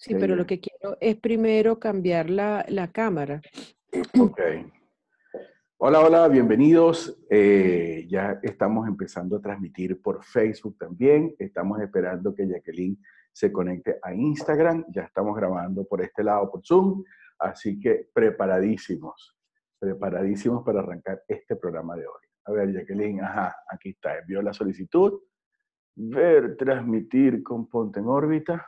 Sí, pero lo que quiero es primero cambiar la, cámara. Ok. Hola, hola, bienvenidos. Eh, ya estamos empezando a transmitir por Facebook también. Estamos esperando que Jacqueline se conecte a Instagram. Ya estamos grabando por este lado, por Zoom. Así que preparadísimos, preparadísimos para arrancar este programa de hoy. A ver, Jacqueline, ajá, aquí está. Envió la solicitud. Ver, transmitir con Ponte en órbita.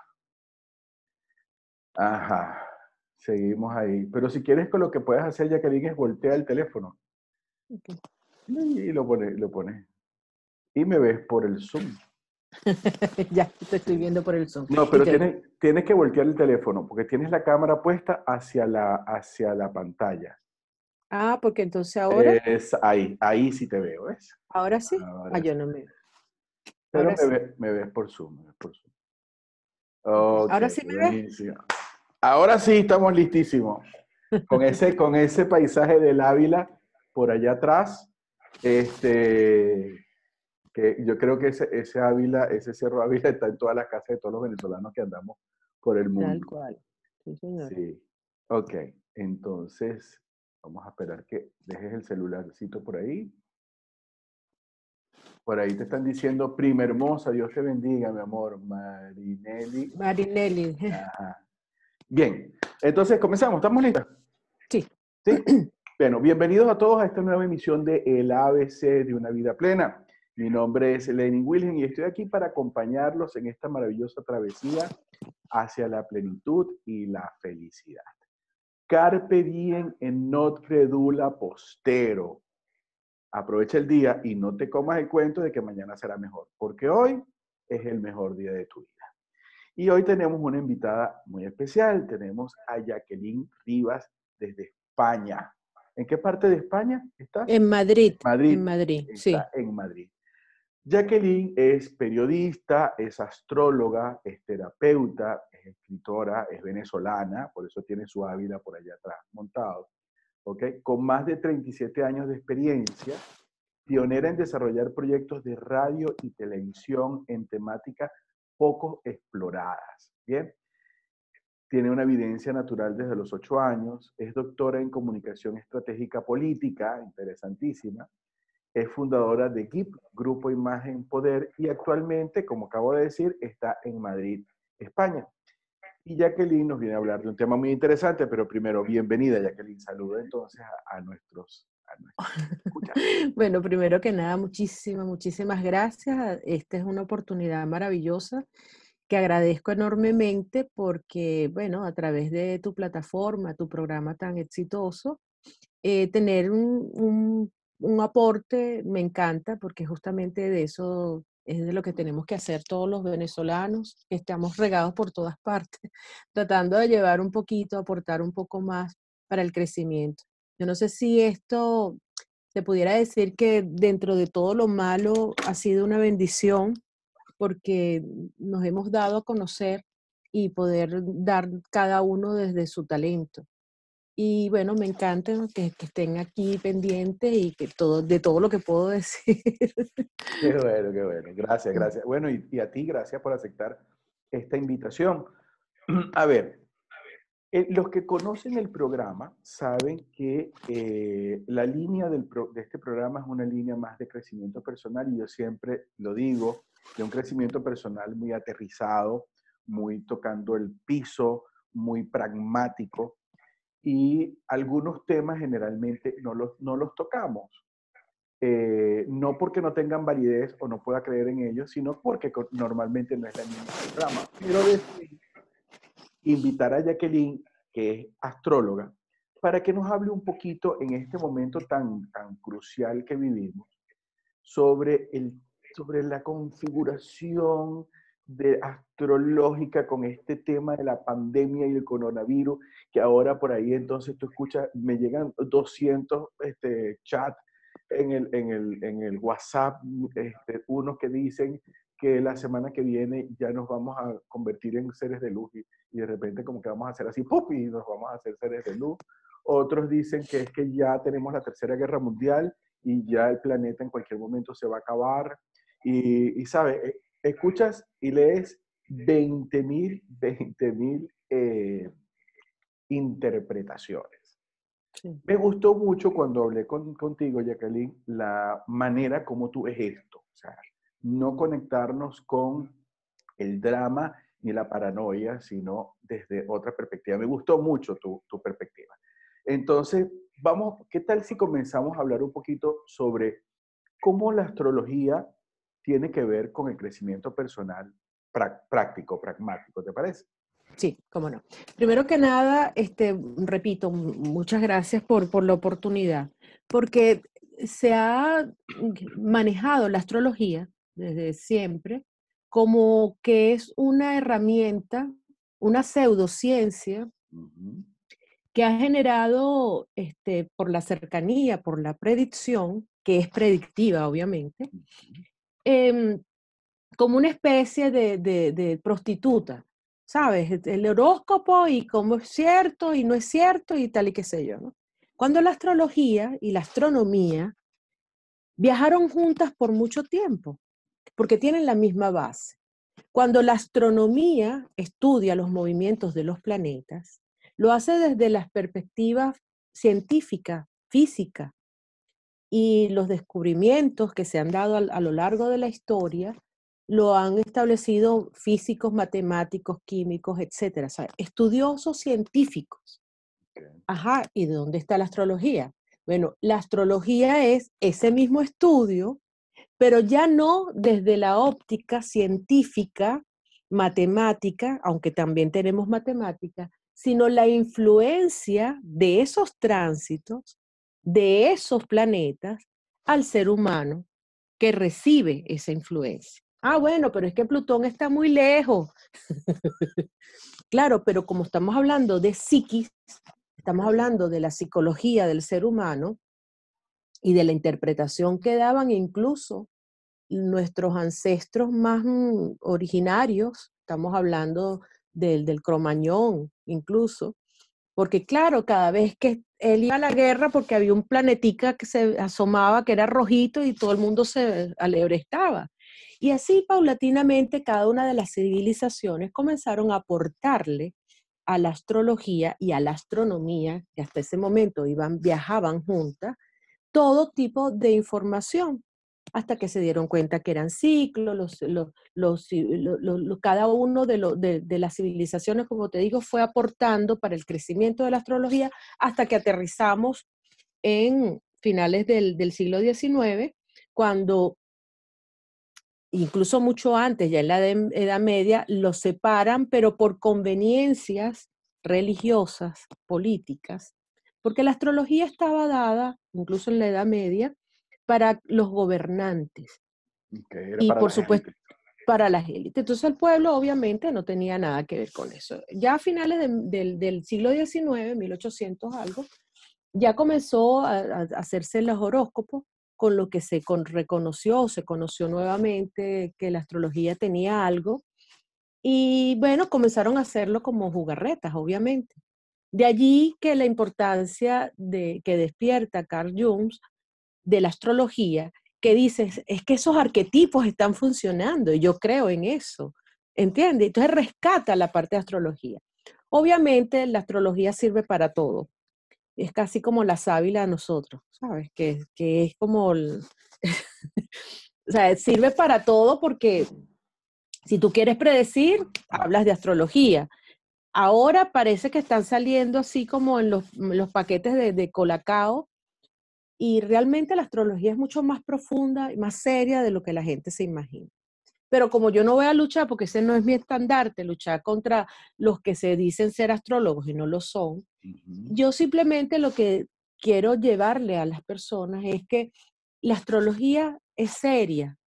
Ajá, seguimos ahí. Pero si quieres, con lo que puedes hacer, Jacqueline, es voltea el teléfono. Y lo pones, lo Y me ves por el Zoom. ya, te estoy viendo por el Zoom. No, pero tienes, que voltear el teléfono, porque tienes la cámara puesta hacia la, hacia la pantalla. Ah, porque entonces ahora... Es ahí, ahí sí te veo, ¿ves? Ahora sí. ah, ah yo no me veo. Pero me, ves, por Zoom, por Zoom. ahora sí me ves. Ahora sí estamos listísimos. Con ese, con ese paisaje del Ávila por allá atrás, este, que yo creo que ese, ese Ávila, ese Cerro Ávila está en todas las casas de todos los venezolanos que andamos por el mundo. Tal cual. Sí, señor. Sí. Ok, entonces vamos a esperar que dejes el celularcito por ahí. Por ahí te están diciendo, prima hermosa, Dios te bendiga, mi amor, Marinelli. Marinelli. Ajá. Bien, entonces comenzamos. ¿Estamos listas? Sí. ¿Sí? Bueno, bienvenidos a todos a esta nueva emisión de El ABC de una vida plena. Mi nombre es Lenin Wilhelm y estoy aquí para acompañarlos en esta maravillosa travesía hacia la plenitud y la felicidad. Carpe diem en not credula postero. Aprovecha el día y no te comas el cuento de que mañana será mejor, porque hoy es el mejor día de tu vida. Y hoy tenemos una invitada muy especial. Tenemos a Jacqueline Rivas desde España. ¿En qué parte de España está? En Madrid. Madrid. En Madrid, está sí. En Madrid. Jacqueline es periodista, es astróloga, es terapeuta, es escritora, es venezolana, por eso tiene su Ávila por allá atrás montado. Con más de 37 años de experiencia, pionera en desarrollar proyectos de radio y televisión en temática poco exploradas. Bien, tiene una evidencia natural desde los ocho años, es doctora en comunicación estratégica política, interesantísima, es fundadora de GIP, Grupo Imagen Poder, y actualmente, como acabo de decir, está en Madrid, España. Y Jacqueline nos viene a hablar de un tema muy interesante, pero primero, bienvenida Jacqueline, saludo entonces a nuestros bueno, primero que nada, muchísimas, muchísimas gracias. Esta es una oportunidad maravillosa que agradezco enormemente porque, bueno, a través de tu plataforma, tu programa tan exitoso, eh, tener un, un aporte me encanta porque justamente de eso es de lo que tenemos que hacer todos los venezolanos, que estamos regados por todas partes, tratando de llevar un poquito, aportar un poco más para el crecimiento. Yo no sé si esto se pudiera decir que dentro de todo lo malo ha sido una bendición porque nos hemos dado a conocer y poder dar cada uno desde su talento. Y bueno, me encanta que, estén aquí pendientes y que todo, de todo lo que puedo decir. Qué bueno, qué bueno. Gracias, mm. gracias. Bueno, y a ti, gracias por aceptar esta invitación. A ver, eh, los que conocen el programa saben que eh, la línea del de este programa es una línea más de crecimiento personal y yo siempre lo digo, de un crecimiento personal muy aterrizado, muy tocando el piso, muy pragmático y algunos temas generalmente no los, no los tocamos. Eh, no porque no tengan validez o no pueda creer en ellos, sino porque normalmente no es la línea del programa. Quiero decir invitar a Jacqueline que es astróloga, para que nos hable un poquito en este momento tan, tan crucial que vivimos sobre, el, sobre la configuración de astrológica con este tema de la pandemia y el coronavirus, que ahora por ahí entonces tú escuchas, me llegan 200 este, chats en el, en, el, en el, WhatsApp, este, unos que dicen que la semana que viene ya nos vamos a convertir en seres de luz y, de repente como que vamos a hacer así, ¡pop! y nos vamos a hacer seres de luz. Otros dicen que es que ya tenemos la Tercera Guerra Mundial y ya el planeta en cualquier momento se va a acabar. Y, y sabe, eh, escuchas y lees 20.000, 20.000 eh, interpretaciones. Me gustó mucho cuando hablé contigo, Jacqueline, la manera como tú ves esto. O sea, no conectarnos con el drama ni la paranoia, sino desde otra perspectiva. Me gustó mucho tu, perspectiva. Entonces, vamos, ¿qué tal si comenzamos a hablar un poquito sobre cómo la astrología tiene que ver con el crecimiento personal práctico, pragmático, ¿te parece? Sí, cómo no. Primero que nada, este, repito, muchas gracias por, por la oportunidad, porque se ha manejado la astrología desde siempre, como que es una herramienta, una pseudociencia que ha generado este, por la cercanía, por la predicción, que es predictiva obviamente, em, como una especie de, de, prostituta, ¿sabes? El horóscopo y cómo es cierto y no es cierto y tal y qué sé yo, ¿no? Cuando la astrología y la astronomía viajaron juntas por mucho tiempo porque tienen la misma base. Cuando la astronomía estudia los movimientos de los planetas, lo hace desde la perspectiva científica, física, y los descubrimientos que se han dado a, lo largo de la historia lo han establecido físicos, matemáticos, químicos, etcétera, o estudiosos científicos. Ajá, ¿y de dónde está la astrología? Bueno, la astrología es ese mismo estudio pero ya no desde la óptica científica, matemática, aunque también tenemos matemática, sino la influencia de esos tránsitos, de esos planetas al ser humano que recibe esa influencia. Ah, bueno, pero es que Plutón está muy lejos. claro, pero como estamos hablando de psiquis, estamos hablando de la psicología del ser humano, y de la interpretación que daban incluso nuestros ancestros más mm, originarios, estamos hablando del, del cromañón incluso, porque claro, cada vez que él iba a la guerra, porque había un planetica que se asomaba, que era rojito, y todo el mundo se estaba. Y así paulatinamente cada una de las civilizaciones comenzaron a aportarle a la astrología y a la astronomía, que hasta ese momento iban, viajaban juntas, todo tipo de información hasta que se dieron cuenta que eran ciclos, cada uno de, las civilizaciones, como te digo, fue aportando para el crecimiento de la astrología hasta que aterrizamos en finales del, del siglo XIX, cuando incluso mucho antes, ya en la Edad Media, los separan, pero por conveniencias religiosas, políticas, porque la astrología estaba dada, incluso en la Edad Media, para los gobernantes. y por supuesto, para las élites. Entonces el pueblo obviamente no tenía nada que ver con eso. Ya a finales del, siglo XIX, 1800 algo, ya comenzó a, hacerse los horóscopos, con lo que se reconoció, se conoció nuevamente que la astrología tenía algo. Y bueno, comenzaron a hacerlo como jugarretas, obviamente. De allí que la importancia de, que despierta Carl Jung de la astrología, que dice, es que esos arquetipos están funcionando, y yo creo en eso, ¿entiendes? Entonces rescata la parte de astrología. Obviamente la astrología sirve para todo, es casi como la sábila a nosotros, ¿sabes? Que, que es como, o sea, sirve para todo porque si tú quieres predecir, hablas de astrología. Ahora parece que están saliendo así como en los, mm, paquetes de, Colacao y realmente la astrología es mucho más profunda y más seria de lo que la gente se imagina. Pero como yo no voy a luchar, porque ese no es mi estandarte, luchar contra los que se dicen ser astrólogos y no lo son, yo simplemente lo que quiero llevarle a las personas es que la astrología es seria,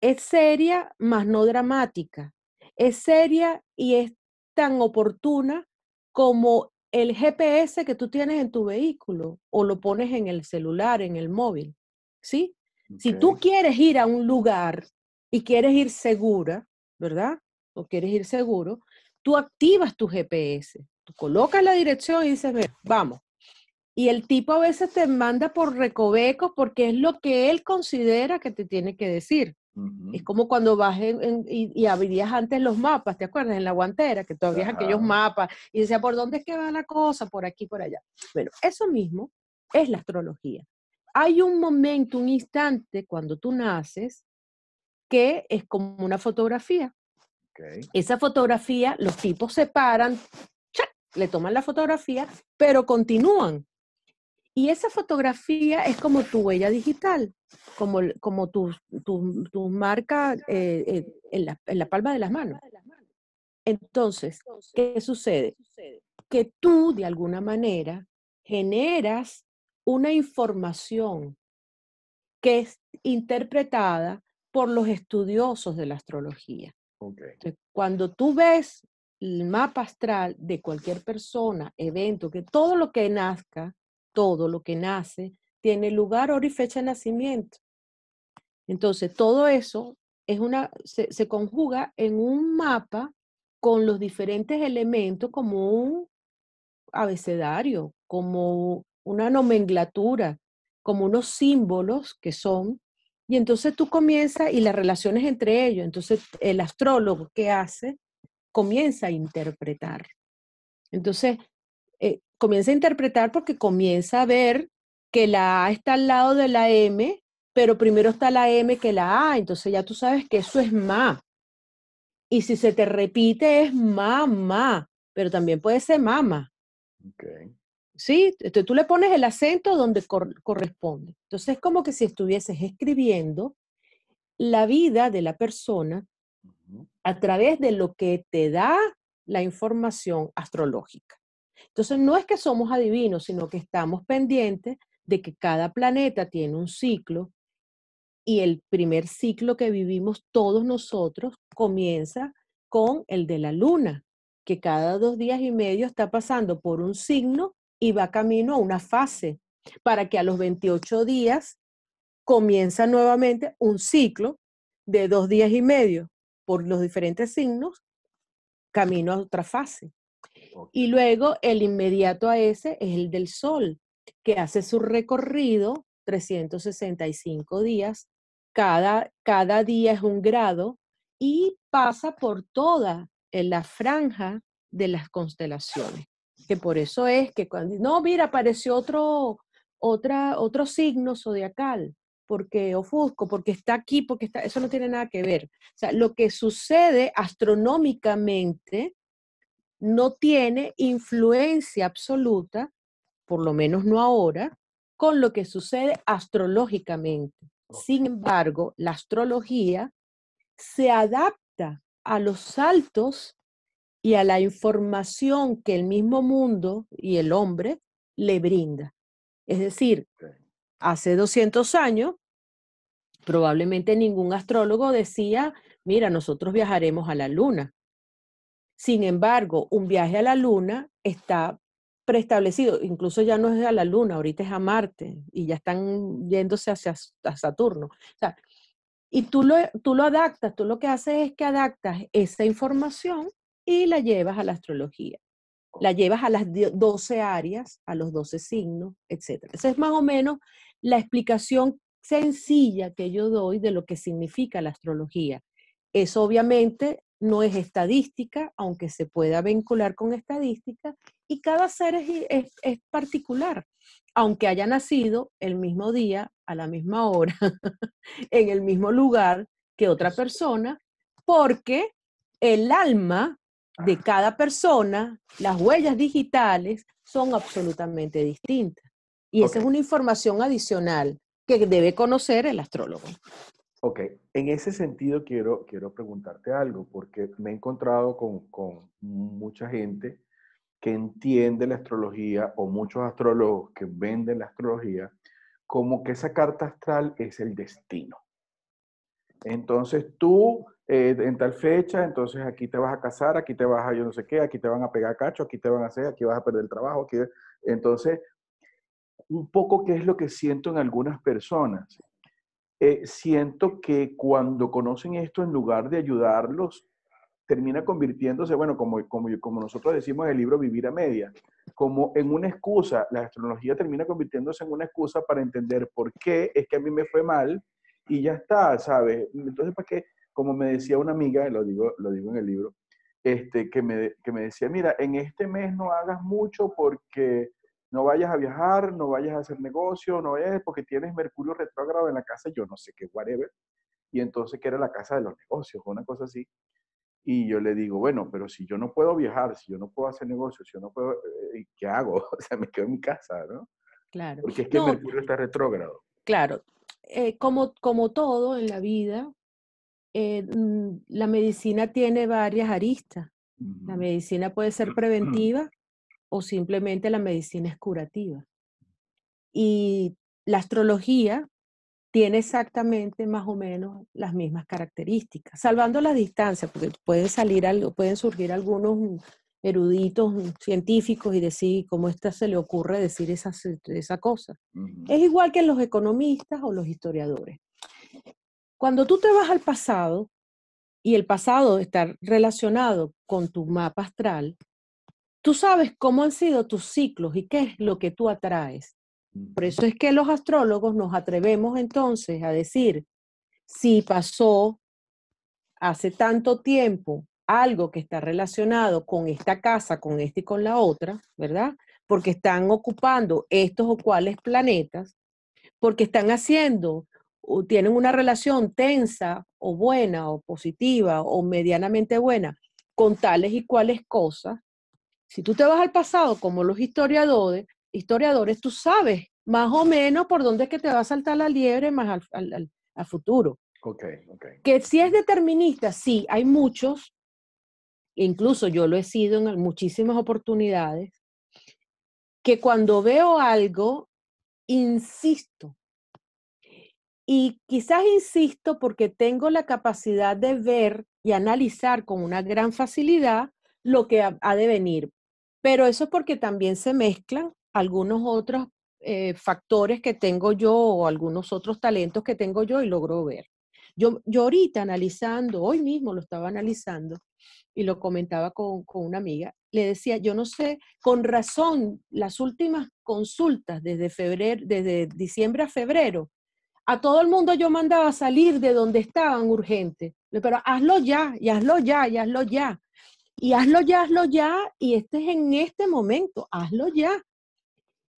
es seria, más no dramática. Es seria y es tan oportuna como el GPS que tú tienes en tu vehículo o lo pones en el celular, en el móvil, ¿sí? Si tú quieres ir a un lugar y quieres ir segura, ¿verdad? O quieres ir seguro, tú activas tu GPS, tú colocas la dirección y dices, vamos. Y el tipo a veces te manda por recovecos porque es lo que él considera que te tiene que decir. Es como cuando vas y, abrías antes los mapas, ¿te acuerdas? En la guantera, que tú aquellos mapas y decía, ¿por dónde es que va la cosa? Por aquí, por allá. Bueno, eso mismo es la astrología. Hay un momento, un instante cuando tú naces que es como una fotografía. Esa fotografía, los tipos se paran, le toman la fotografía, pero continúan. Y esa fotografía es como tu huella digital, como, como tu, marca eh, eh, en, la, palma de las manos. Entonces, ¿qué sucede? Que tú, de alguna manera, generas una información que es interpretada por los estudiosos de la astrología. cuando tú ves el mapa astral de cualquier persona, evento, que todo lo que nazca, todo lo que nace tiene lugar, hora y fecha de nacimiento. Entonces, todo eso es una, se, conjuga en un mapa con los diferentes elementos como un abecedario, como una nomenclatura, como unos símbolos que son, y entonces tú comienzas y las relaciones entre ellos. Entonces el astrólogo que hace comienza a interpretar. Entonces, eh, comienza a interpretar porque comienza a ver que la A está al lado de la M, pero primero está la M que la A, entonces ya tú sabes que eso es ma. Y si se te repite es mamá, pero también puede ser mama. Sí, este, tú le pones el acento donde corresponde. Entonces es como que si estuvieses escribiendo la vida de la persona a través de lo que te da la información astrológica. Entonces, no es que somos adivinos, sino que estamos pendientes de que cada planeta tiene un ciclo y el primer ciclo que vivimos todos nosotros comienza con el de la luna, que cada dos días y medio está pasando por un signo y va camino a una fase, para que a los 28 días comienza nuevamente un ciclo de dos días y medio por los diferentes signos, camino a otra fase. Y luego el inmediato a ese es el del Sol, que hace su recorrido 365 días. Cada, día es un grado y pasa por toda eh, la franja de las constelaciones. Que por eso es que cuando, no, mira, apareció otro, otra, otro signo zodiacal, porque ofusco, porque está aquí, porque está, eso no tiene nada que ver. O sea, lo que sucede astronómicamente no tiene influencia absoluta, por lo menos no ahora, con lo que sucede astrológicamente. Sin embargo, la astrología se adapta a los saltos y a la información que el mismo mundo y el hombre le brinda. Es decir, hace 200 años, probablemente ningún astrólogo decía, mira, nosotros viajaremos a la luna. Sin embargo, un viaje a la Luna está preestablecido, incluso ya no es a la Luna, ahorita es a Marte y ya están yéndose hacia Saturno. y tú lo, tú lo adaptas, tú lo que haces es que adaptas esa información y la llevas a la astrología. La llevas a las 12 áreas, a los 12 signos, etc. Esa es más o menos la explicación sencilla que yo doy de lo que significa la astrología. Es obviamente no es estadística, aunque se pueda vincular con estadística, y cada ser es, particular, aunque haya nacido el mismo día, a la misma hora, en el mismo lugar que otra persona, porque el alma de ah. cada persona, las huellas digitales son absolutamente distintas. Y esa es una información adicional que debe conocer el astrólogo. Ok, en ese sentido quiero, quiero preguntarte algo, porque me he encontrado con, mucha gente que entiende la astrología o muchos astrólogos que venden la astrología como que esa carta astral es el destino. Entonces tú eh, en tal fecha, entonces aquí te vas a casar, aquí te vas a yo no sé qué, aquí te van a pegar cacho, aquí te van a hacer, aquí vas a perder el trabajo, Entonces, un poco qué es lo que siento en algunas personas eh, siento que cuando conocen esto, en lugar de ayudarlos, termina convirtiéndose, bueno, como, como, nosotros decimos en el libro Vivir a Media, como en una excusa, la astrología termina convirtiéndose en una excusa para entender por qué es que a mí me fue mal y ya está, ¿sabes? Entonces, ¿para qué? Como me decía una amiga, lo digo, lo digo en el libro, este, que, que me decía, mira, en este mes no hagas mucho porque no vayas a viajar, no vayas a hacer negocio, no vayas porque tienes Mercurio retrógrado en la casa, yo no sé qué, whatever. Y entonces que era la casa de los negocios, una cosa así. Y yo le digo, bueno, pero si yo no puedo viajar, si yo no puedo hacer negocios, si yo no puedo, eh, eh, ¿qué hago? O sea, me quedo en mi casa, ¿no? Claro. Porque es que Mercurio está retrógrado. Claro. Eh, como, como todo en la vida, mm, la medicina tiene varias aristas. La medicina puede ser preventiva, o simplemente la medicina es curativa. Y la astrología tiene exactamente más o menos las mismas características, salvando la distancia, porque pueden, salir, pueden surgir algunos mm, eruditos mm, científicos y decir cómo esta se le ocurre decir eh, esa, cosa. Es igual que los economistas o los historiadores. Cuando tú te vas al pasado y el pasado está relacionado con tu mapa astral, Tú sabes cómo han sido tus ciclos y qué es lo que tú atraes. Por eso es que los astrólogos nos atrevemos entonces a decir, si pasó hace tanto tiempo algo que está relacionado con esta casa, con esta y con la otra, ¿verdad? Porque están ocupando estos o cuales planetas, porque están haciendo, o tienen una relación tensa o buena o positiva o medianamente buena con tales y cuales cosas, si tú te vas al pasado como los historiadores, historiadores, tú sabes más o menos por dónde es que te va a saltar la liebre más al, futuro. Que si es determinista, sí, hay muchos, incluso yo lo he sido en muchísimas oportunidades, que cuando veo algo, insisto. Y quizás insisto porque tengo la capacidad de ver y analizar con una gran facilidad lo que ha, de venir. Pero eso es porque también se mezclan algunos otros eh, factores que tengo yo o algunos otros talentos que tengo yo y logro ver. Yo, yo ahorita analizando, hoy mismo lo estaba analizando y lo comentaba con, una amiga, le decía, yo no sé, con razón, las últimas consultas desde febrero, desde diciembre a febrero, a todo el mundo yo mandaba salir de donde estaban urgente, pero hazlo ya, y hazlo ya, y hazlo ya y hazlo ya, hazlo ya, y este en este momento, hazlo ya.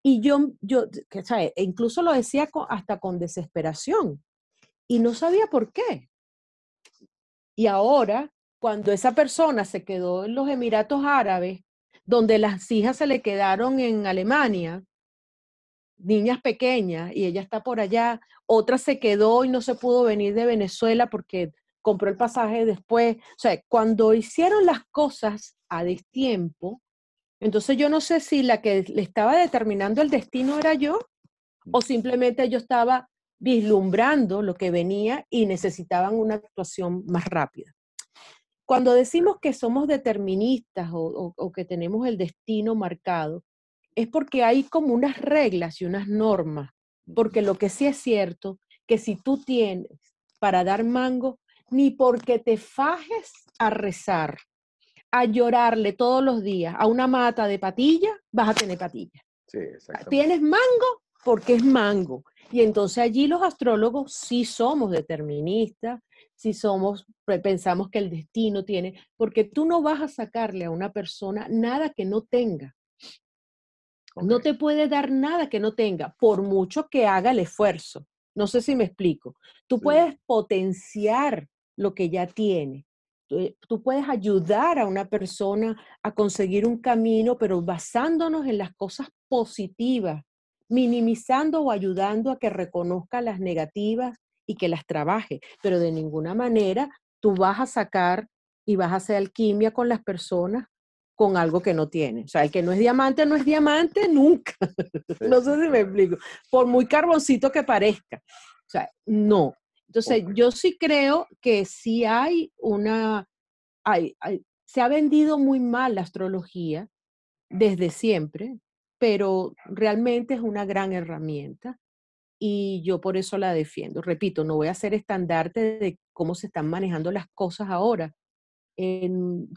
Y yo, yo que, ¿sabes? E incluso lo decía hasta con desesperación y no sabía por qué. Y ahora, cuando esa persona se quedó en los Emiratos Árabes, donde las hijas se le quedaron en Alemania, niñas pequeñas, y ella está por allá, otra se quedó y no se pudo venir de Venezuela porque compró el pasaje después. O sea, cuando hicieron las cosas a destiempo, entonces yo no sé si la que le estaba determinando el destino era yo o simplemente yo estaba vislumbrando lo que venía y necesitaban una actuación más rápida. Cuando decimos que somos deterministas o, que tenemos el destino marcado, es porque hay como unas reglas y unas normas, porque lo que sí es cierto, que si tú tienes para dar mango, ni porque te fajes a rezar, a llorarle todos los días a una mata de patilla, vas a tener patilla. Sí, ah, Tienes mango porque es mango. Y entonces allí los astrólogos sí somos deterministas, si somos, pensamos que el destino tiene, porque tú no vas a sacarle a una persona nada que no tenga. No te puede dar nada que no tenga, por mucho que haga el esfuerzo. No sé si me explico. Tú puedes potenciar lo que ya tiene. Tú, puedes ayudar a una persona a conseguir un camino, pero basándonos en las cosas positivas, minimizando o ayudando a que reconozca las negativas y que las trabaje, pero de ninguna manera tú vas a sacar y vas a hacer alquimia con las personas con algo que no tiene. O sea, el que no es diamante no es diamante nunca. no sé si me explico. Por muy carboncito que parezca. O sea, no. Entonces, yo sí creo que sí hay una, se ha vendido muy mal la astrología desde siempre, pero realmente es una gran herramienta y yo por eso la defiendo. Repito, no voy a ser estandarte de cómo se están manejando las cosas ahora.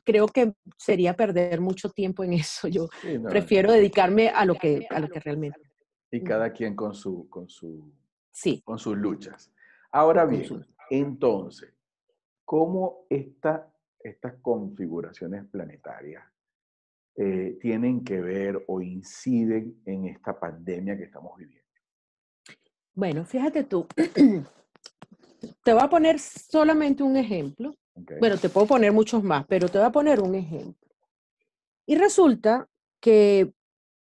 creo que sería perder mucho tiempo en eso. Yo prefiero dedicarme a lo que, a lo que realmente. Y cada quien con su, con su, sí. con sus luchas. Ahora bien, entonces, ¿cómo estas configuraciones planetarias eh, tienen que ver o inciden en esta pandemia que estamos viviendo? Bueno, fíjate tú, te voy a poner solamente un ejemplo. Bueno, te puedo poner muchos más, pero te voy a poner un ejemplo. Y resulta que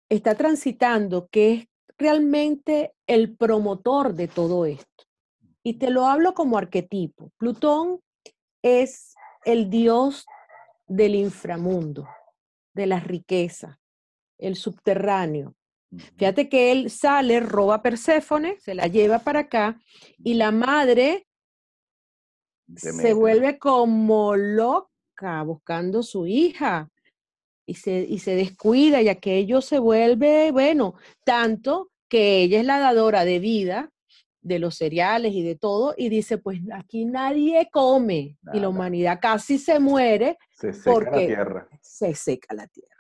está transitando, que es realmente el promotor de todo esto. Y te lo hablo como arquetipo. Plutón es el dios del inframundo, de la riqueza, el subterráneo. Fíjate que él sale, roba a Perséfone, se la lleva para acá y la madre se vuelve como loca buscando su hija y se, y se descuida y aquello se vuelve, bueno, tanto que ella es la dadora de vida de los cereales y de todo, y dice, pues aquí nadie come y la humanidad casi se muere. porque la tierra. Se seca la tierra.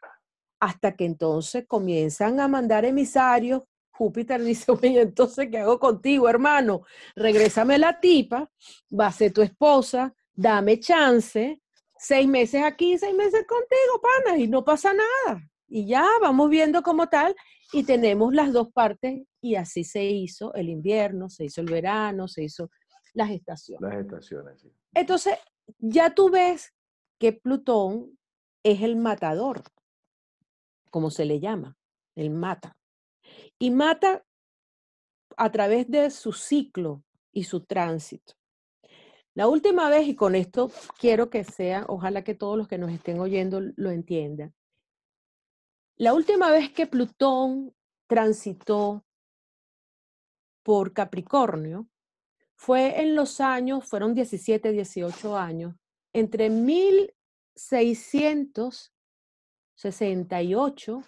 Hasta que entonces comienzan a mandar emisarios. Júpiter dice, oye, entonces, ¿qué hago contigo, hermano? Regrésame la tipa, va a ser tu esposa, dame chance, seis meses aquí, seis meses contigo, pana, y no pasa nada y ya vamos viendo como tal y tenemos las dos partes y así se hizo el invierno, se hizo el verano, se hizo las estaciones. estaciones, Entonces, ya tú ves que Plutón es el matador, como se le llama, el mata. Y mata a través de su ciclo y su tránsito. La última vez, y con esto quiero que sea, ojalá que todos los que nos estén oyendo lo entiendan, la última vez que Plutón transitó por Capricornio fue en los años, fueron 17, 18 años, entre 1668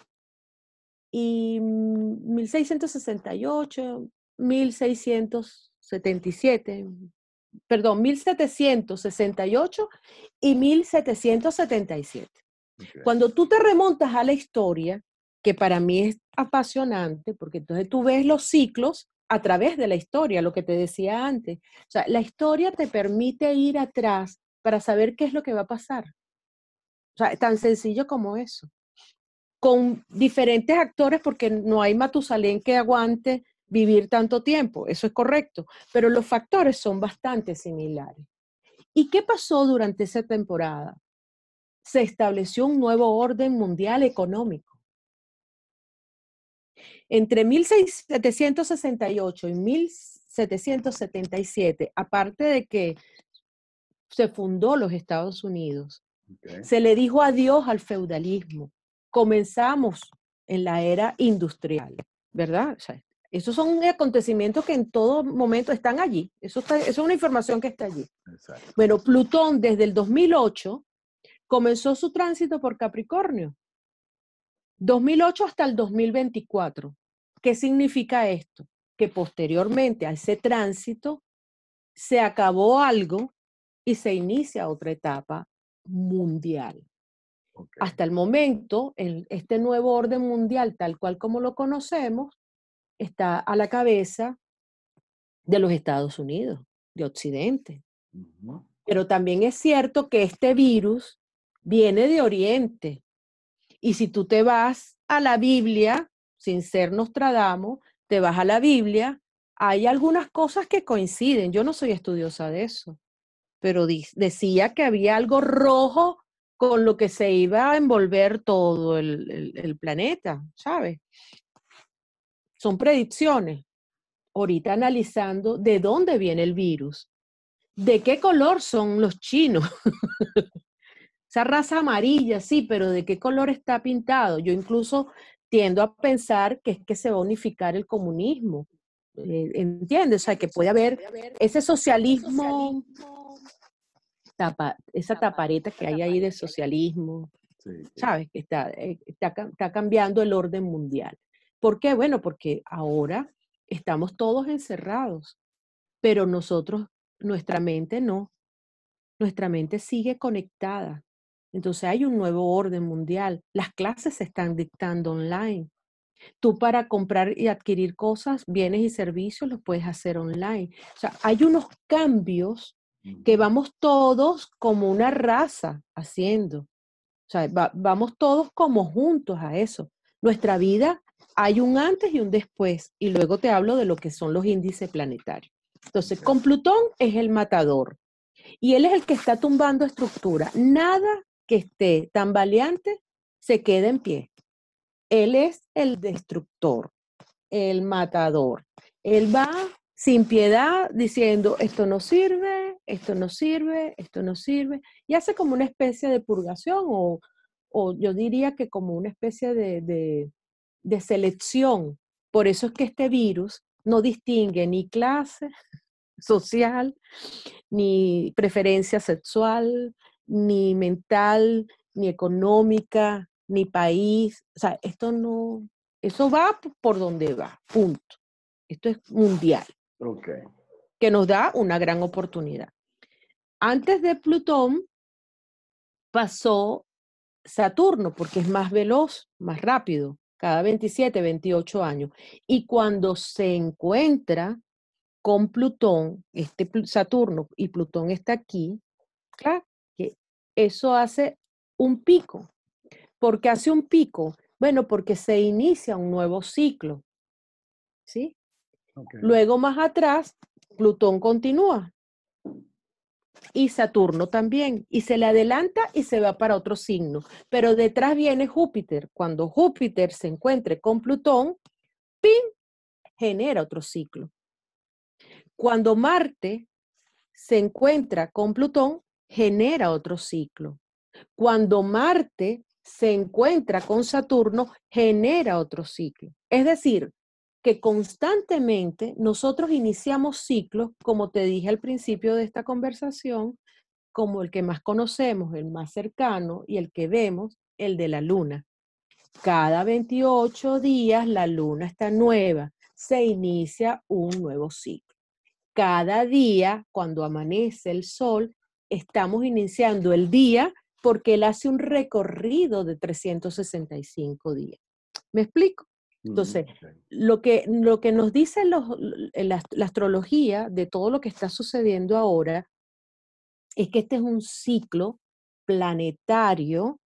y 1668, 1677, perdón, 1768 y 1777. Cuando tú te remontas a la historia, que para mí es apasionante, porque entonces tú ves los ciclos a través de la historia, lo que te decía antes. O sea, la historia te permite ir atrás para saber qué es lo que va a pasar. O sea, tan sencillo como eso. Con diferentes actores, porque no hay Matusalén que aguante vivir tanto tiempo, eso es correcto, pero los factores son bastante similares. ¿Y qué pasó durante esa temporada? se estableció un nuevo orden mundial económico. Entre 1768 y 1777, aparte de que se fundó los Estados Unidos, se le dijo adiós al feudalismo. Comenzamos en la era industrial, ¿verdad? esos son acontecimientos que en todo momento están allí. Eso, es una información que está allí. Bueno, Plutón desde el 2008 comenzó su tránsito por Capricornio. 2008 hasta el 2024. ¿Qué significa esto? Que posteriormente a ese tránsito se acabó algo y se inicia otra etapa mundial. Hasta el momento, el, este nuevo orden mundial, tal cual como lo conocemos, está a la cabeza de los Estados Unidos, de Occidente. Pero también es cierto que este virus viene de Oriente. Y si tú te vas a la Biblia, sin ser Nostradamo, te vas a la Biblia, hay algunas cosas que coinciden. Yo no soy estudiosa de eso, pero decía que había algo rojo con lo que se iba a envolver todo el, el planeta, ¿sabes? Son predicciones. Ahorita analizando de dónde viene el virus, de qué color son los chinos. Esa raza amarilla, sí, pero ¿de qué color está pintado? Yo incluso tiendo a pensar que es que se va a unificar el comunismo. Eh, ¿Entiendes? O sea, que puede haber ese socialismo, esa tapareta que hay ahí de socialismo, ¿sabes? Que está, eh, está, está cambiando el orden mundial. ¿Por qué? Bueno, porque ahora estamos todos encerrados, pero nosotros, nuestra mente no. Nuestra mente sigue conectada. Entonces hay un nuevo orden mundial. Las clases se están dictando online. Tú para comprar y adquirir cosas, bienes y servicios los puedes hacer online. O sea, hay unos cambios que vamos todos como una raza haciendo. O sea, vamos todos como juntos a eso. Nuestra vida hay un antes y un después. Y luego te hablo de lo que son los índices planetarios. Entonces, con Plutón es el matador. Y él es el que está tumbando estructura. Nada que esté tan valiente se queda en pie. Él es el destructor, el matador. Él va sin piedad diciendo, esto no sirve, esto no sirve, esto no sirve, y hace como una especie de purgación o, o yo diría que como una especie de selección. Por eso es que este virus no distingue ni clase social, ni preferencia sexual, ni mental, ni económica, ni país. O sea, esto no, eso va por donde va, punto. Esto es mundial. Que nos da una gran oportunidad. Antes de Plutón pasó Saturno, porque es más veloz, más rápido, cada 27, 28 años. Y cuando se encuentra con Plutón, este Saturno y Plutón está aquí, claro, eso hace un pico. ¿Por qué hace un pico? Bueno, porque se inicia un nuevo ciclo. ¿Sí? Luego más atrás, Plutón continúa. Y Saturno también. Y se le adelanta y se va para otro signo. Pero detrás viene Júpiter. Cuando Júpiter se encuentre con Plutón, ¡pim! genera otro ciclo. Cuando Marte se encuentra con Plutón, genera otro ciclo. Cuando Marte se encuentra con Saturno, genera otro ciclo. Es decir, que constantemente nosotros iniciamos ciclos, como te dije al principio de esta conversación, como el que más conocemos, el más cercano y el que vemos, el de la luna. Cada 28 días la luna está nueva, se inicia un nuevo ciclo. Cada día, cuando amanece el sol, estamos iniciando el día porque él hace un recorrido de 365 días. ¿Me explico? Mm, Entonces, lo que, nos dice la, astrología de todo lo que está sucediendo ahora es que este es un ciclo planetario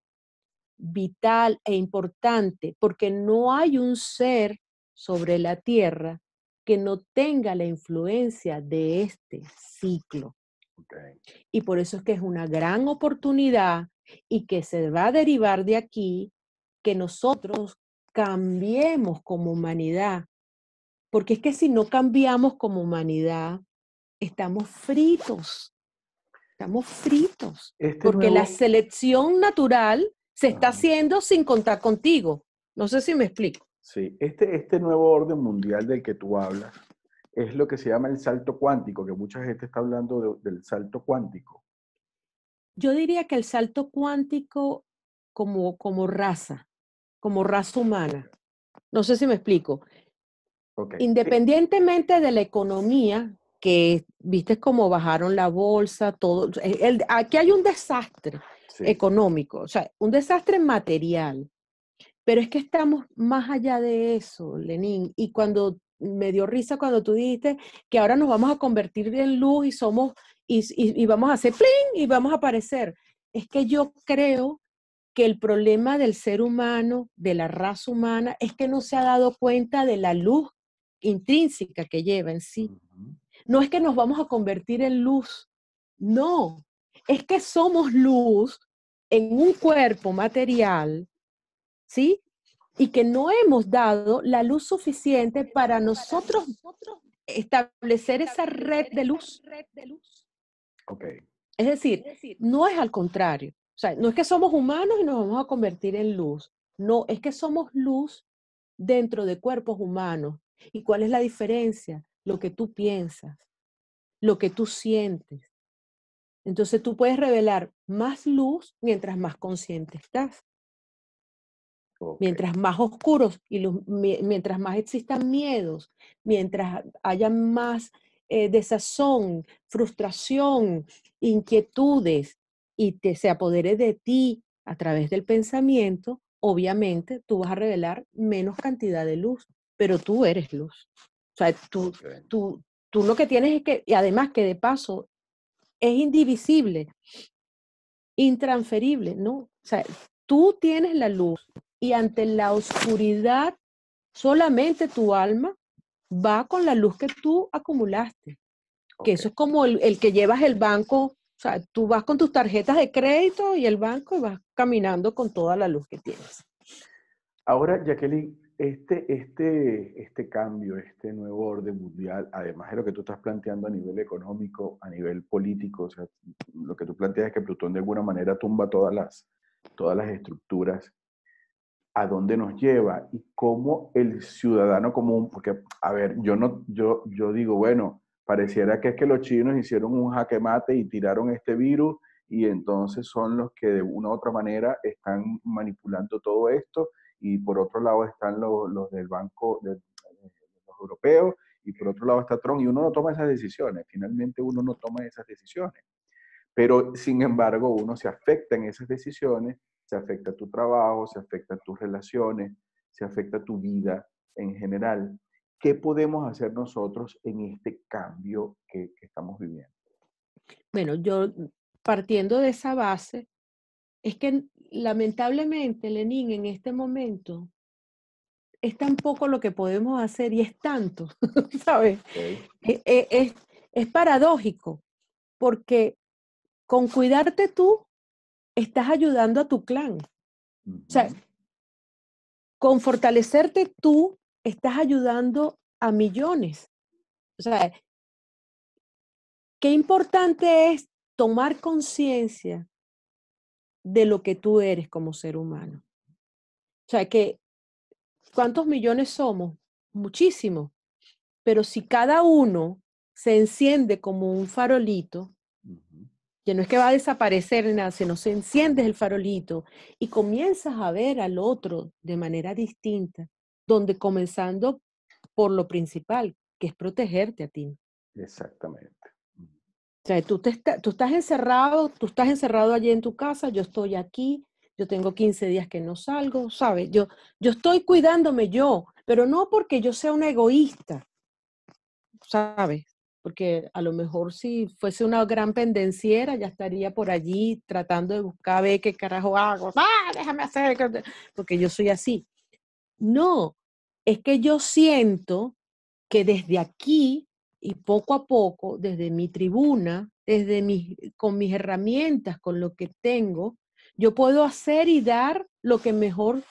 vital e importante, porque no hay un ser sobre la Tierra que no tenga la influencia de este ciclo. Y por eso es que es una gran oportunidad y que se va a derivar de aquí que nosotros cambiemos como humanidad. Porque es que si no cambiamos como humanidad, estamos fritos. Estamos fritos. Este porque la selección natural se está haciendo sin contar contigo. No sé si me explico. Sí, este, este nuevo orden mundial del que tú hablas es lo que se llama el salto cuántico, que mucha gente está hablando del salto cuántico. Yo diría que el salto cuántico como, como raza, como raza humana. No sé si me explico. Independientemente de la economía, que viste cómo bajaron la bolsa, todo. aquí hay un desastre económico, o sea, un desastre material. Pero es que estamos más allá de eso, Lenín. Y cuando me dio risa cuando tú dijiste que ahora nos vamos a convertir en luz y somos, y, vamos a hacer pling y vamos a aparecer. Es que yo creo que el problema del ser humano, de la raza humana, es que no se ha dado cuenta de la luz intrínseca que lleva en sí. No es que nos vamos a convertir en luz, no, es que somos luz en un cuerpo material, ¿sí? y que no hemos dado la luz suficiente para nosotros establecer esa red de luz. Okay. Es decir, no es al contrario. O sea, no es que somos humanos y nos vamos a convertir en luz. No, es que somos luz dentro de cuerpos humanos. ¿Y cuál es la diferencia? Lo que tú piensas, lo que tú sientes. Entonces tú puedes revelar más luz mientras más consciente estás. Mientras más oscuros, y mientras más existan miedos, mientras haya más eh, desazón, frustración, inquietudes, y se apodere de ti a través del pensamiento, obviamente tú vas a revelar menos cantidad de luz, pero tú eres luz. O sea, tú, tú, lo que tienes es que, además que de paso, es indivisible, intransferible, ¿no? O sea, tú tienes la luz, y ante la oscuridad, solamente tu alma va con la luz que tú acumulaste. Que eso es como el, que llevas el banco, o sea, tú vas con tus tarjetas de crédito y el banco y vas caminando con toda la luz que tienes. Ahora, Jacqueline, este, este, este cambio, este nuevo orden mundial, además de lo que tú estás planteando a nivel económico, a nivel político, o sea, lo que tú planteas es que Plutón de alguna manera tumba todas las, todas las estructuras a dónde nos lleva y cómo el ciudadano común, porque, a ver, yo, no, yo, yo digo, bueno, pareciera que es que los chinos hicieron un jaque mate y tiraron este virus y entonces son los que de una u otra manera están manipulando todo esto y por otro lado están los, del banco, Europeo y por otro lado está Trump y uno no toma esas decisiones, finalmente uno no toma esas decisiones, pero sin embargo uno se afecta en esas decisiones se afecta tu trabajo, se afecta tus relaciones, se afecta tu vida en general. ¿Qué podemos hacer nosotros en este cambio que, estamos viviendo? Bueno, yo mm, partiendo de esa base, es que lamentablemente, Lenín, en este momento es tan poco lo que podemos hacer y es tanto, ¿sabes? E, e, es, paradójico, porque con cuidarte tú estás ayudando a tu clan. O sea, con fortalecerte tú, estás ayudando a millones. O sea, qué importante es tomar conciencia de lo que tú eres como ser humano. O sea, que ¿cuántos millones somos? Muchísimos. Pero si cada uno se enciende como un farolito, que no es que va a desaparecer nada, sino se enciendes el farolito y comienzas a ver al otro de manera distinta, donde comenzando por lo principal, que es protegerte a ti. Exactamente. O sea, tú, tú estás encerrado, tú estás encerrado allí en tu casa, yo estoy aquí, yo tengo 15 días que no salgo, ¿sabes? Yo, yo estoy cuidándome yo, pero no porque yo sea un egoísta, ¿sabes? porque a lo mejor si fuese una gran pendenciera ya estaría por allí tratando de buscar a ver qué carajo hago, ¡Ah, déjame hacer, porque yo soy así. No, es que yo siento que desde aquí y poco a poco, desde mi tribuna, desde mis, con mis herramientas, con lo que tengo, yo puedo hacer y dar lo que mejor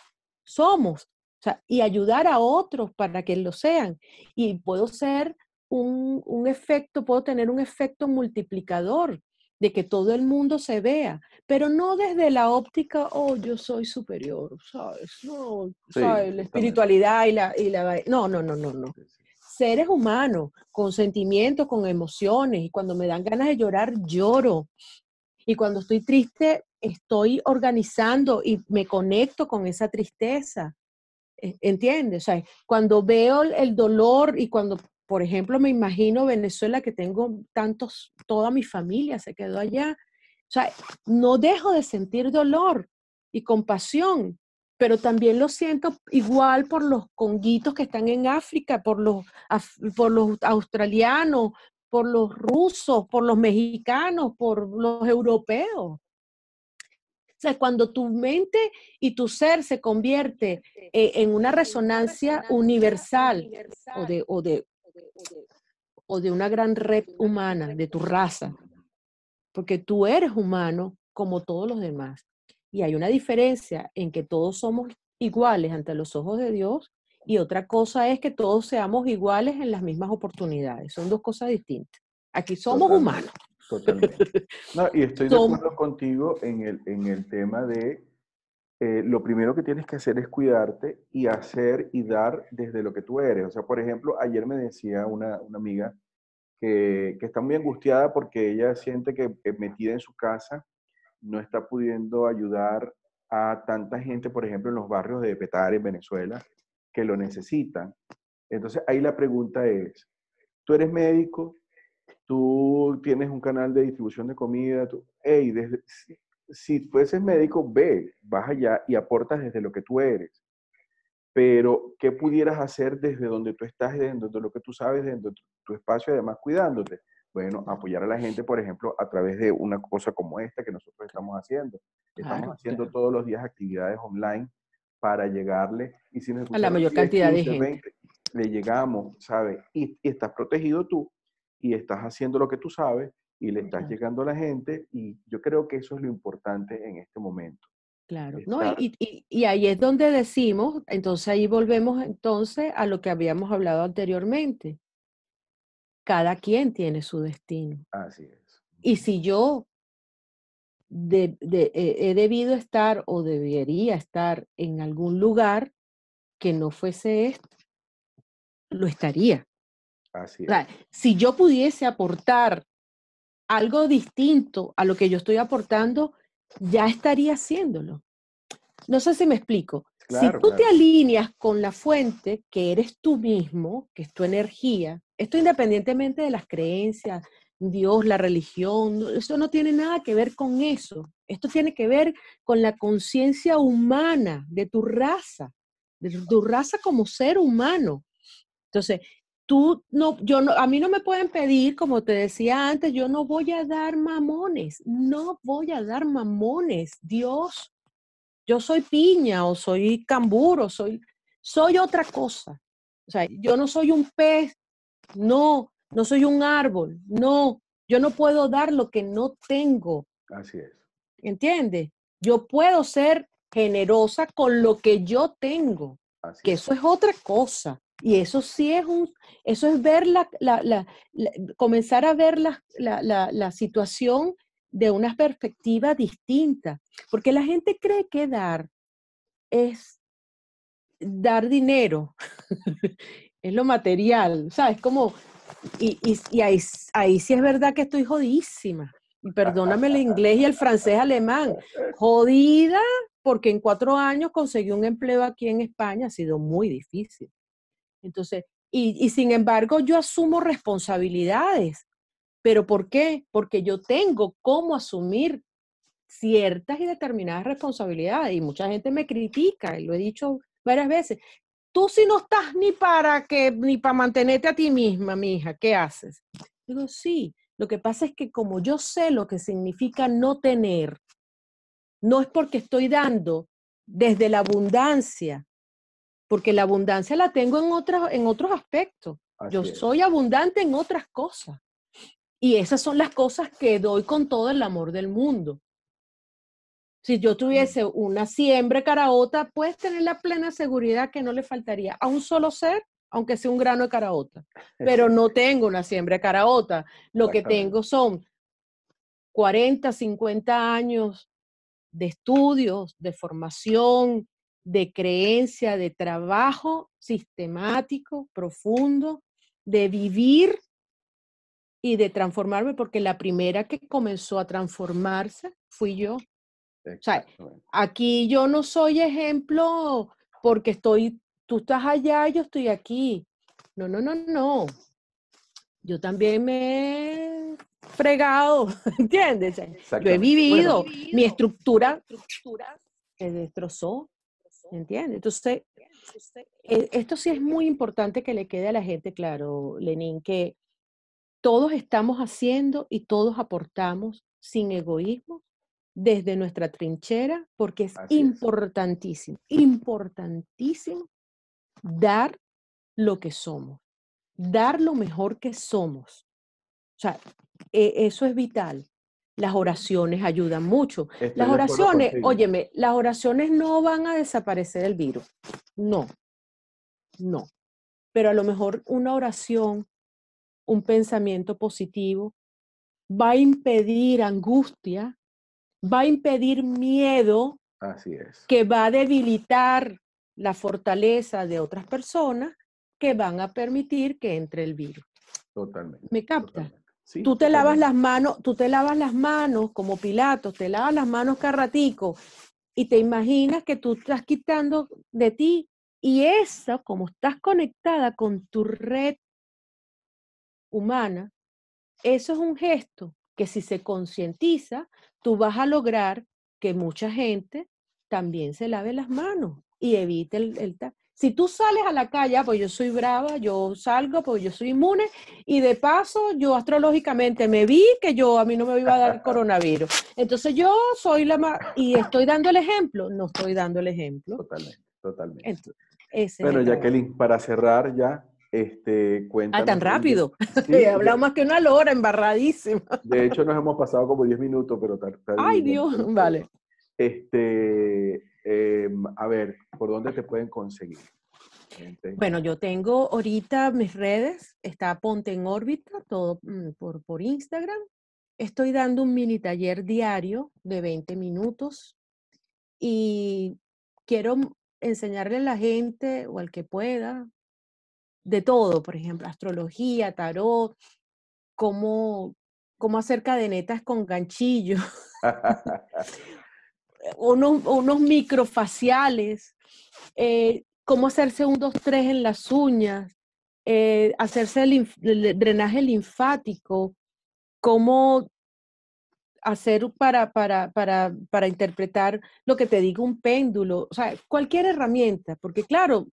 somos o sea, y ayudar a otros para que lo sean. Y puedo ser un, un efecto, puedo tener un efecto multiplicador de que todo el mundo se vea, pero no desde la óptica, oh, yo soy superior, ¿sabes? No, La espiritualidad y la, y la... No, no, no, no, no. Seres humanos, con sentimientos, con emociones, y cuando me dan ganas de llorar, lloro. Y cuando estoy triste, estoy organizando y me conecto con esa tristeza. ¿e-, ¿Entiendes? O sea, cuando veo el dolor y cuando por ejemplo, me imagino Venezuela que tengo tantos, toda mi familia se quedó allá. O sea, no dejo de sentir dolor y compasión, pero también lo siento igual por los conguitos que están en África, por los, por los australianos, por los rusos, por los mexicanos, por los europeos. O sea, cuando tu mente y tu ser se convierte e, en una resonancia universal o de, o de una gran red humana, de tu raza, porque tú eres humano como todos los demás. Y hay una diferencia en que todos somos iguales ante los ojos de Dios y otra cosa es que todos seamos iguales en las mismas oportunidades. Son dos cosas distintas. Aquí somos humanos. y estoy de acuerdo contigo en el, en el tema de eh, lo primero que tienes que hacer es cuidarte y hacer y dar desde lo que tú eres. O sea, por ejemplo, ayer me decía una, amiga que, está muy angustiada porque ella siente que, metida en su casa no está pudiendo ayudar a tanta gente, por ejemplo, en los barrios de Petare, en Venezuela, que lo necesitan. Entonces, ahí la pregunta es, tú eres médico, tú tienes un canal de distribución de comida, tú, hey, desde, si fueses médico, ve, vas allá y aportas desde lo que tú eres. Pero, ¿qué pudieras hacer desde donde tú estás, dentro de lo que tú sabes, dentro de tu espacio, además cuidándote? Bueno, apoyar a la gente, por ejemplo, a través de una cosa como esta que nosotros estamos haciendo. Estamos haciendo todos los días actividades online para llegarle y si a la mayor cantidad de gente. le llegamos, ¿sabes? y, estás protegido tú y estás haciendo lo que tú sabes y le está llegando a la gente y yo creo que eso es lo importante en este momento. Claro, no, y, ahí es donde decimos, entonces ahí volvemos entonces a lo que habíamos hablado anteriormente. Cada quien tiene su destino. Así es. Y si yo he debido estar o debería estar en algún lugar que no fuese esto, lo estaría. Así es. si yo pudiese aportar algo distinto a lo que yo estoy aportando, ya estaría haciéndolo. No sé si me explico. si tú te alineas con la fuente, que eres tú mismo, que es tu energía, esto independientemente de las creencias, Dios, la religión, eso no tiene nada que ver con eso. Esto tiene que ver con la conciencia humana de tu raza, de tu raza como ser humano. Entonces, tú no, yo no, a mí no me pueden pedir, como te decía antes, yo no voy a dar mamones, no voy a dar mamones, Dios, yo soy piña o soy camburo, soy, soy otra cosa. O sea, yo no soy un pez, no, no soy un árbol, no, yo no puedo dar lo que no tengo. Así es. ¿Entiendes? Yo puedo ser generosa con lo que yo tengo, que eso es otra cosa. Y eso sí es un, eso es ver la, la, comenzar a ver la, situación de una perspectiva distinta, porque la gente cree que dar es dar dinero, es lo material, ¿sabes? Como, y, y, y ahí, sí es verdad que estoy jodísima, perdóname el inglés y el francés alemán, jodida porque en cuatro años conseguí un empleo aquí en España ha sido muy difícil. Entonces, y, sin embargo, yo asumo responsabilidades. ¿Pero por qué? Porque yo tengo cómo asumir ciertas y determinadas responsabilidades. Y mucha gente me critica, y lo he dicho varias veces. Tú si no estás ni para que, ni para mantenerte a ti misma, mija, ¿qué haces? Digo, sí, lo que pasa es que como yo sé lo que significa no tener, no es porque estoy dando desde la abundancia, porque la abundancia la tengo en, en otros aspectos. Yo soy abundante en otras cosas. Y esas son las cosas que doy con todo el amor del mundo. Si yo mm. tuviese una siembra caraota, puedes tener la plena seguridad que no le faltaría a un solo ser, aunque sea un grano de caraota. Pero no tengo una siembra caraota. Lo que tengo son 40, 50 años de estudios, de formación, de creencia, de trabajo sistemático, profundo, de vivir y de transformarme, porque la primera que comenzó a transformarse fui yo. O sea, aquí yo no soy ejemplo porque estoy, tú estás allá, yo estoy aquí. No, no, no, no. Yo también me he fregado, ¿entiendes? Yo he vivido, mi estructura, estructura se destrozó, ¿Entiendes? Entonces, e, esto sí es muy importante que le quede a la gente claro, Lenín, que todos estamos haciendo y todos aportamos sin egoísmo desde nuestra trinchera, porque es importantísimo, importantísimo dar lo que somos, dar lo mejor que somos. O sea, e, eso es vital. Las oraciones ayudan mucho. las oraciones, óyeme, las oraciones no van a desaparecer el virus. No, no. Pero a lo mejor una oración, un pensamiento positivo, va a impedir angustia, va a impedir miedo, Así es. que va a debilitar la fortaleza de otras personas que van a permitir que entre el virus. Totalmente. ¿Me capta? tú te lavas las manos, tú te lavas las manos como Pilatos, te lavas las manos carratico y te imaginas que tú estás quitando de ti y eso, como estás conectada con tu red humana, eso es un gesto que si se concientiza, tú vas a lograr que mucha gente también se lave las manos y evite el, el si tú sales a la calle, ah, pues yo soy brava, yo salgo, pues yo soy inmune, y de paso yo astrológicamente me vi que yo a mí no me iba a dar coronavirus. Entonces yo soy la más, y estoy dando el ejemplo, no estoy dando el ejemplo. Totalmente, totalmente. bueno, Jacqueline, para cerrar ya, este, cuéntanos. Ah, tan rápido. Hablamos más que una hora, embarradísima. De hecho, nos hemos pasado como 10 minutos, pero... Tarde, Ay, Dios, vale. Este, Em, a ver, ¿por dónde te pueden conseguir? Bueno, yo tengo ahorita mis redes, está Ponte en órbita, todo mm, por, por Instagram. Estoy dando un mini taller diario de 20 minutos y quiero enseñarle a la gente o al que pueda de todo, por ejemplo, astrología, tarot, cómo, cómo hacer cadenetas con ganchillo. unos, unos microfaciales, eh, cómo hacerse un, dos, tres en las uñas, eh, hacerse el, drenaje linfático, cómo hacer para, para, para, para interpretar lo que te digo, un péndulo, o sea, cualquier herramienta, porque claro,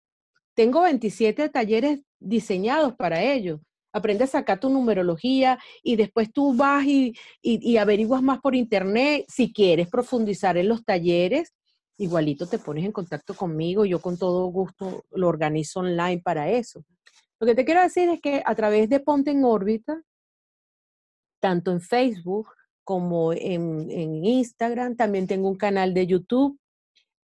tengo 27 talleres diseñados para ello. Aprende a sacar tu numerología y después tú vas y, averiguas más por internet. Si quieres profundizar en los talleres, igualito te pones en contacto conmigo, yo con todo gusto lo organizo online para eso. Lo que te quiero decir es que a través de Ponte en órbita, tanto en Facebook como en, Instagram, también tengo un canal de YouTube.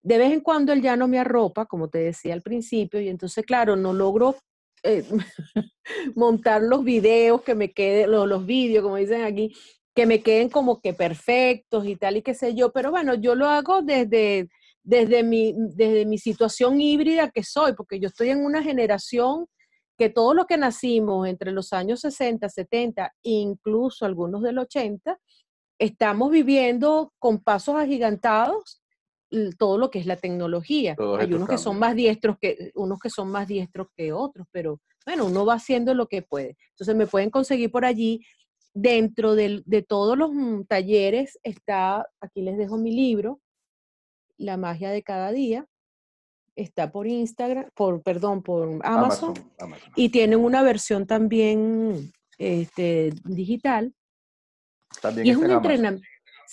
De vez en cuando él ya no me arropa, como te decía al principio, y entonces, claro, no logro eh, montar los videos que me queden, los, videos, vídeos, como dicen aquí, que me queden como que perfectos y tal y qué sé yo, pero bueno, yo lo hago desde, desde, mi, desde mi situación híbrida que soy, porque yo estoy en una generación que todos los que nacimos entre los años 60, 70, incluso algunos del 80, estamos viviendo con pasos agigantados todo lo que es la tecnología. Hay unos que son más diestros que unos que son más diestros que otros, pero bueno, uno va haciendo lo que puede. Entonces me pueden conseguir por allí. Dentro de, todos los mm, talleres está, aquí les dejo mi libro, La magia de cada día. Está por Instagram, por, perdón, por Amazon. Y tienen una versión también este, digital. y es un entrenamiento.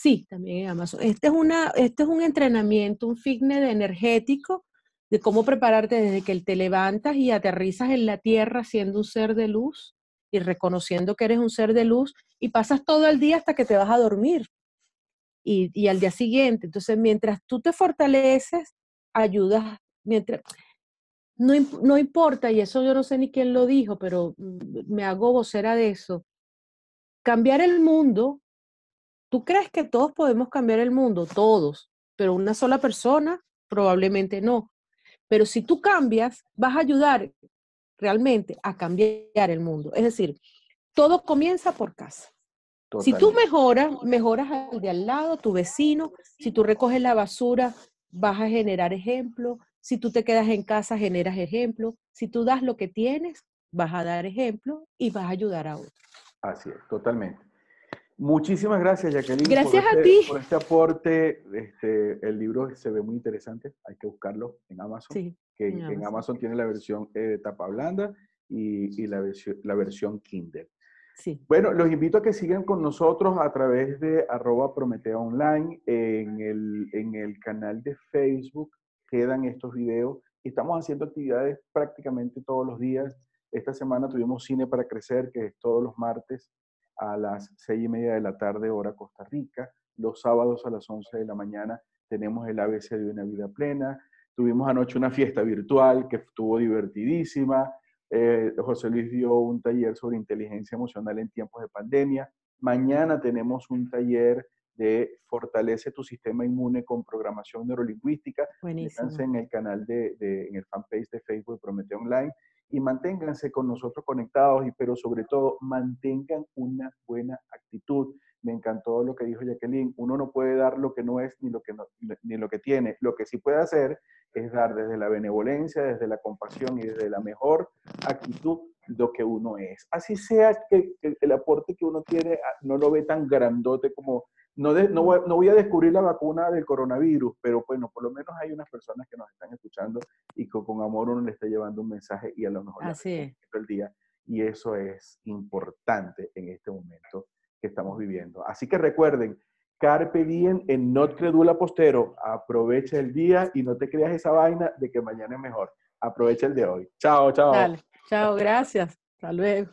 Sí, también en Amazon. Este es, una, este es un entrenamiento, un fitness energético de cómo prepararte desde que te levantas y aterrizas en la tierra siendo un ser de luz y reconociendo que eres un ser de luz y pasas todo el día hasta que te vas a dormir y, y al día siguiente. Entonces, mientras tú te fortaleces, ayudas, mientras... No, no importa, y eso yo no sé ni quién lo dijo, pero mm, me hago vocera de eso. Cambiar el mundo ¿Tú crees que todos podemos cambiar el mundo? Todos, pero una sola persona probablemente no. Pero si tú cambias, vas a ayudar realmente a cambiar el mundo. Es decir, todo comienza por casa. Si tú mejoras, mejoras al de al lado, tu vecino, si tú recoges la basura, vas a generar ejemplo, si tú te quedas en casa, generas ejemplo, si tú das lo que tienes, vas a dar ejemplo y vas a ayudar a otros. Así es, totalmente. Muchísimas gracias, Jacqueline. Gracias por a este, ti. este aporte. Este, el libro se ve muy interesante. Hay que buscarlo en Amazon. Sí, que en Amazon. tiene la versión eh, de tapa blanda y, la, versión, la versión Kindle. Sí. Bueno, los invito a que sigan con nosotros a través de arroba Prometea Online. En el, en el canal de Facebook quedan estos videos. Estamos haciendo actividades prácticamente todos los días. Esta semana tuvimos Cine para Crecer, que es todos los martes a las seis y media de la tarde, hora Costa Rica. Los sábados a las once de la mañana tenemos el ABC de una vida plena. Tuvimos anoche una fiesta virtual que estuvo divertidísima. Eh, José Luis dio un taller sobre inteligencia emocional en tiempos de pandemia. Mañana tenemos un taller de Fortalece tu sistema inmune con programación neurolingüística. en el canal en el fanpage de Facebook Promete Online y manténganse con nosotros conectados, y, pero sobre todo mantengan una buena actitud. Me encantó lo que dijo Jacqueline, uno no puede dar lo que no es ni lo que, ni lo que tiene, lo que sí puede hacer es dar desde la benevolencia, desde la compasión y desde la mejor actitud lo que uno es. Así sea que el aporte que uno tiene ah, no lo ve tan grandote como Mm. no, voy, a descubrir la vacuna del coronavirus, pero bueno, por lo menos hay unas personas que nos están escuchando y que con amor uno le está llevando un mensaje y a lo mejor Así el día. Y eso es importante en este momento que estamos viviendo. Así que recuerden, carpe diem en not credula postero. Aprovecha el día y no te creas esa vaina de que mañana es mejor. Aprovecha el de hoy. Chao, chao. Chao, gracias. Hasta luego.